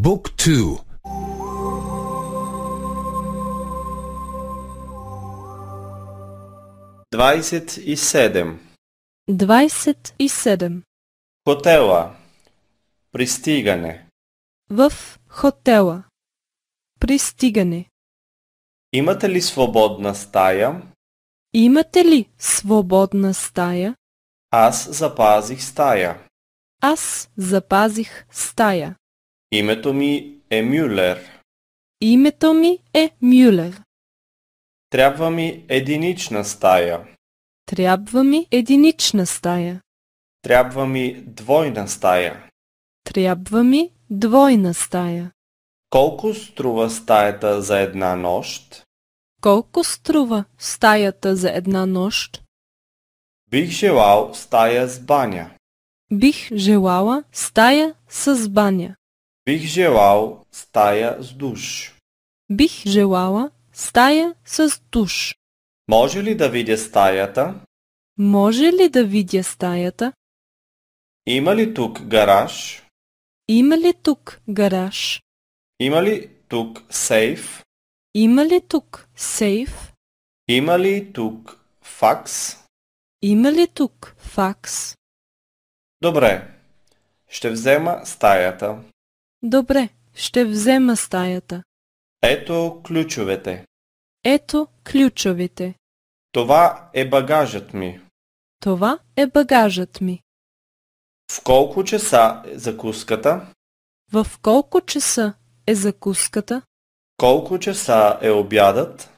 Book 2 27 27 Хотела Пристигане В хотела Пристигане Имате ли свободна стая? Имате ли свободна стая? Аз запазих стая. Аз запазих стая. Името ми е Мюлер. Името ми е Мюлер. Трябва ми единична стая. Трябва ми единична стая. Трябва ми двойна стая. Трябва ми двойна стая. Колко струва стаята за една нощ? Колко струва стаята за една нощ? Бих желал стая с баня. Бих желала стая с баня. Бих желал стая с душ. Бих желала стая с душ. Може ли да видя стаята? Може ли да видя стаята? Има ли тук гараж? Има ли тук гараж? Има ли тук сейф? Има ли тук сейф? Има ли тук факс? Има ли тук факс? Добре. Ще взема стаята. Добре, ще взема стаята. Ето ключовете. Ето ключовете. Това е багажът ми. Това е багажът ми. В колко часа е закуската? В колко часа е закуската? Колко часа е обядът?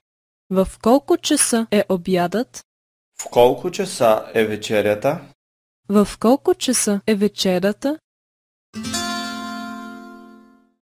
В колко часа е обядът? В колко часа е вечерята? В колко часа е вечерята?